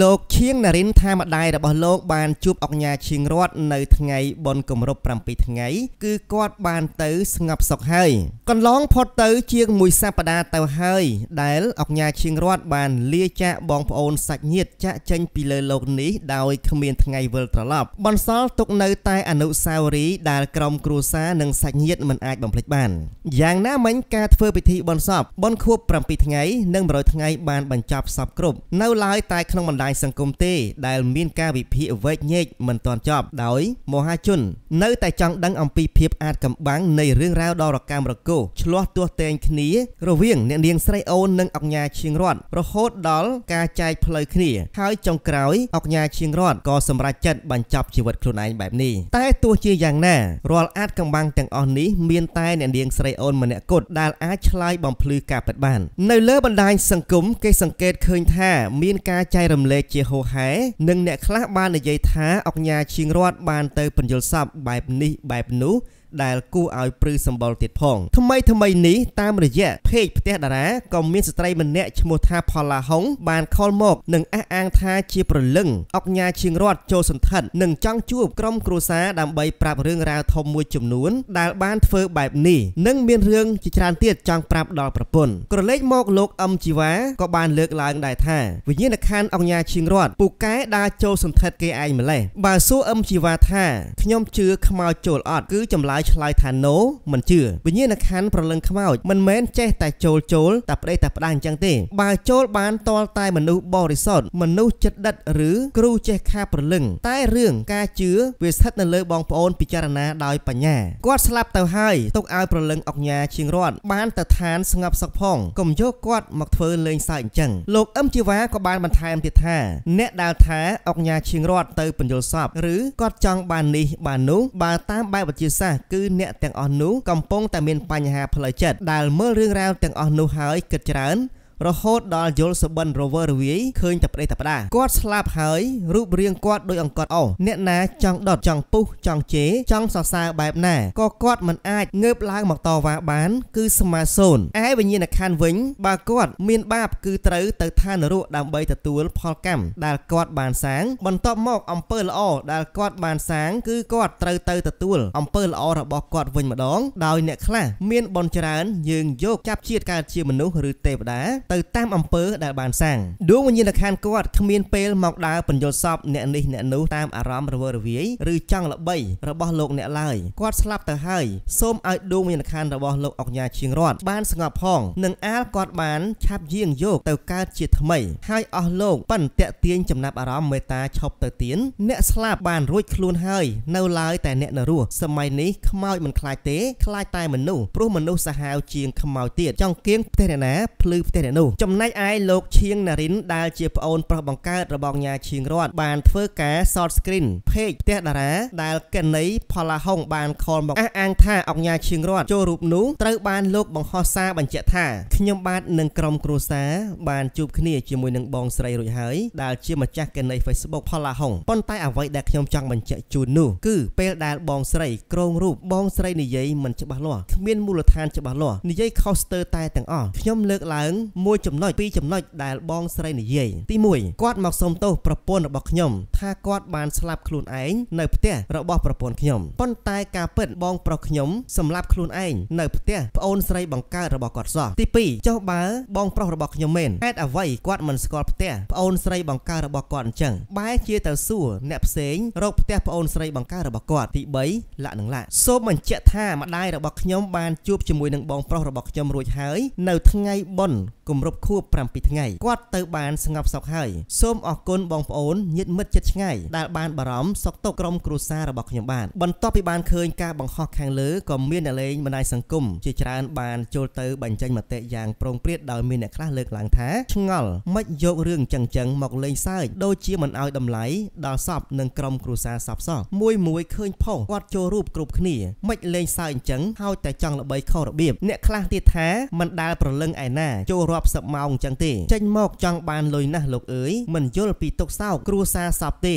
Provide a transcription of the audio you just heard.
លោកឈៀងនរិនថាម្ដាយរបស់លោកបានជួបអង្ញាឈៀងរតនៅថ្ងៃបុណ្យគម្រប់7ថ្ងៃ គឺគាត់បានទៅស្ងប់សុខហើយកន្លងផុតទៅ ជាងមួយសប្តាហ៍ទៅហើយ ដែលអង្ញាឈៀងរតបានលាចាកបងប្អូនសាច់ញាតិចាក់ចេញពីលើលោកនេះដោយគ្មានថ្ងៃវិលត្រឡប់បន្សល់ទុកនៅតែអនុស្សាវរីយ៍ដែលក្រុមគ្រួសារនិងសាច់ញាតិមិនអាច បំភ្លេចបានយ៉ាងណាមិញការធ្វើពិធីបុណ្យសពបុណ្យខួប7ថ្ងៃនិង100ថ្ងៃបានបញ្ចប់សពគ្រប់នៅឡើយតែក្នុងបណ្ដាញសង្គមទេ ដែលមានការវិភាគវែកញែកមិនទាន់ចប់ដោយមហាជននៅតែចង់ដឹងអំពីភាពអាចកំបាំងនៃរឿងរ៉ាវដ៏រកាមរកូសឆ្លោះទាស់ទែងគ្នារវាងអ្នកនាងស្រីអូននិងអង្ញាឈៀងរតរហូតដល់ការចែកផ្លូវគ្នាហើយចុងក្រោយអង្ញាឈៀងរតក៏សម្រេចចិត្តបញ្ចប់ជីវិតខ្លួនឯងបែបនេះតែទោះជាយ៉ាងណារាល់អាចកំបាំងទាំងអស់នេះមានតែអ្នកនាងស្រីអូនម្នាក់គត់ដែលអាចឆ្លើយបំភ្លឺការពិតបាននៅលើបណ្ដាញសង្គមគេសង្កេតឃើញថា មានការចែករំលេចជាហូហែនិងអ្នកខ្លះបាននិយាយថាអង្គញាជាងរដ្ឋបានទៅពន្យល់សពបែបនេះបែបនោះដែលគួរឲ្យព្រឺសម្បុរទៀតផងថ្មីថ្មីនេះតាមរយៈเพจផ្ទះតារាក៏មានស្ត្រីម្នាក់ឈ្មោះថាផល្លាហុងបាន ខលមកនិងអះអាងថាជាប្រលឹងអុកញ៉ាជាងរតចូលសន្ធិដ្ឋនិងចង់ជួបក្រុម គ្រួសារដើម្បីប្រាប់រឿងរ៉ាវធំមួយចំនួន ដែលបានធ្វើបែបនេះនិងមានរឿងជាច្រើនទៀតចង់ប្រាប់ដល់ប្រពន្ធក្រឡេកមកលោកអឹមជីវ៉ាក៏បានលើកឡើងដែរថាវិញ្ញាណក្ខន្ធអង្គញាជាងរតពូកែដើរចូលសន្ធិដ្ឋគេឯងម្លេះបើសួរអឹមជីវ៉ាថាខ្ញុំជឿខ្មោចចូលអត់គឺចម្លើយឆ្លើយថា no មិនជឿវិញ្ញាណក្ខន្ធប្រលឹងខ្មោចមិនមែនចេះតែចូលចូលតែប្តីតែផ្ដាអញ្ចឹងទេបើចូលបានតលតែមនុស្សបរិសុទ្ធមនុស្សចិត្តដិតឬគ្រូចេះខាប្រលឹងតែរឿងការជឿវាស្ថិតនៅលើបងប្អូនពិចារណាដោយបញ្ញាគាត់ស្លាប់ទៅហើយទុកឲ្យប្រលឹងអុកញ៉ាជាងរត់បានទៅឋានស្ងប់សុខផងកុំយកគាត់មកធ្វើលេងសើចអញ្ចឹងលោកអឹមជីវ៉ាក៏បានបន្ថែមទៀតថា អ្នកដែលថាអុកញ៉ាជាងរត់ទៅបញ្យលសពឬគាត់ចង់បាននេះបាននោះបើតាមបែបវិទ្យាសាស្ត្រគឺគឺអ្នកទាំងអស់នោះកំពុងតែមានបញ្ហាផ្លូវចិត្តដែលមើលរឿងរ៉ាវទាំងអស់នោះហើយគិតច្រើនរហូតដល់យល់សបិនរវើរវាយឃើញតែប្តេតាប្តាគាត់ស្លាប់ហើយរូបរាងគាត់ដូចអង្កត់អោអ្នកណាចង់ដុតចង់ពុះចង់ជេរចង់សរសើរបែបណាក៏គាត់មិនអាចងើបឡើងមកតវ៉ាបានគឺស្មាសូនឯវិញ្ញាណខណ្ឌវិញបើគាត់មានបាបគឺត្រូវទៅឋាននរកដើម្បីទទួលផលកម្មដែលគាត់បានសាងបន្ទាប់មកអំពើល្អដែលគាត់បានសាងគឺគាត់ត្រូវទៅទទួលអំពើល្អរបស់គាត់វិញម្ដង ដោយអ្នកខ្លះមានបនច្រើនយើងយកចាប់ជាតិកើតជាមនុស្សឬទេវតាទៅតាមអំពើដែលបានសាងដួងវិញ្ញាណក្ខន្ធគាត់គ្មានពេលមកដើរបញ្យលសពអ្នកនេះអ្នកនោះតាមអារម្មណ៍រវើរវាយឬចង់ល្បី របស់លោក អ្នកឡើយគាត់ស្លាប់ទៅហើយសូមឲ្យដួងវិញ្ញាណក្ខន្ធរបស់លោកអកញ្ញាជាងរតបានស្ងប់ផងនិងអាលគាត់បាន ឆាប់យាងយកទៅកើតជាថ្មី ហើយអស់លោកប៉ិនតាក់ទាញចំណាប់អារម្មណ៍មេត្តាឈប់ទៅទៀនអ្នកស្លាប់បានរួចខ្លួនហើយ នៅឡើយតែអ្នកនៅរស់សម័យនេះខ្មោចមិនខ្លាចទេខ្លាចតែមនុស្សព្រោះមនុស្សសាហាវជាងខ្មោចទៀតចង់គៀងផ្ទះអ្នកណាភ្លឺផ្ទះអ្នកនោះចំណែកឯលោកឈៀងណារិនដែលជាប្អូនប្រុសបង្កើតរបស់ញាឈៀងរតបានធ្វើការ short screen เพจផ្ទះតារាដែលកណីផល្លាហុងបានខលមកអះអាងថាអង្គញាឈៀងរតចូលរូបនោះត្រូវបានលោកបង្ហោះសារបញ្ជាក់ថាខ្ញុំបាទនឹងក្រុមគ្រួសារបានជួបគ្នាជាមួយនឹងបងស្រីរួចហើយដែលជាម្ចាស់កណី Facebook ផល្លាហុងប៉ុន្តែអ្វីដែលខ្ញុំចង់បញ្ជាក់ជូននោះគឺពេលដែលបងស្រីក្រងរូបបងស្រីនិយាយមិនច្បាស់លាស់គ្មានមូលដ្ឋានច្បាស់លាស់និយាយខុសស្ទើរតែទាំងអស់ខ្ញុំលើកឡើងមមួយចំណុចពីរចំណុចដែលបងស្រីនិយាយទី1គាត់មកសុំទោសប្រពន្ធរបស់ខ្ញុំថាគាត់បានស្លាប់ខ្លួនឯងនៅផ្ទះរបស់ប្រពន្ធខ្ញុំប៉ុន្តែការពិតបង ប្រុសខ្ញុំសម្លាប់ខ្លួនឯងនៅផ្ទះប្អូនស្រីបង្កើតរបស់គាត់សោះទី2ចុះបើបងប្រុសរបស់ខ្ញុំមែនហេតុអ្វីគាត់មិនស្គាល់ផ្ទះប្អូនស្រីបង្កើតរបស់គាត់អញ្ចឹងបែរជាទៅសួរអ្នកផ្សេងរកផ្ទះប្អូនស្រីបង្កើតរបស់គាត់ទី3លាក់នឹងលាក់សូមបញ្ជាក់ថាម្ដាយរបស់ខ្ញុំបានជួបជាមួយនឹងបងប្រុសរបស់ខ្ញុំរួច ហើយនៅថ្ងៃបុណ្យគម្រប់ខួប7ថ្ងៃគាត់ទៅបានស្ងប់សុខហើយសូមអរគុណបងប្អូនញាតិមិត្តជិតឆ្ងាយដែលបានបារម្ភសុខទុក្ខក្រុមគ្រួសាររបស់ខ្ញុំបានបន្ទាប់ពីបានឃើញការបង្ហោះខាងលើក៏មានអ្នកលេងបណ្ដាញសង្គមជាច្រើនបានចូលទៅបញ្ចេញមតិយ៉ាងប្រងព្រាតដោយមានអ្នកខ្លះលើកឡើងថាឆ្ងល់មិនយករឿងចឹងចឹងមកលេងសើចដូចជាមិនឲ្យតម្លៃដល់សពនិងក្រុមគ្រួសារសពសោះមួយមួយឃើញផុសគាត់ចូលរូបគ្រប់គ្នាមិនលេងសើចអញ្ចឹងហើយតែចង់ល្បីខុសរបៀបអ្នកខ្លះទៀតថាមិនដែលប្រលឹងឯណាចូលរប់សិបម៉ោងអញ្ចឹងទេចេញមក ចង់បានលុយណាស់លោកអើយមិនយល់ពីទុកសោកគ្រួសារសពទេ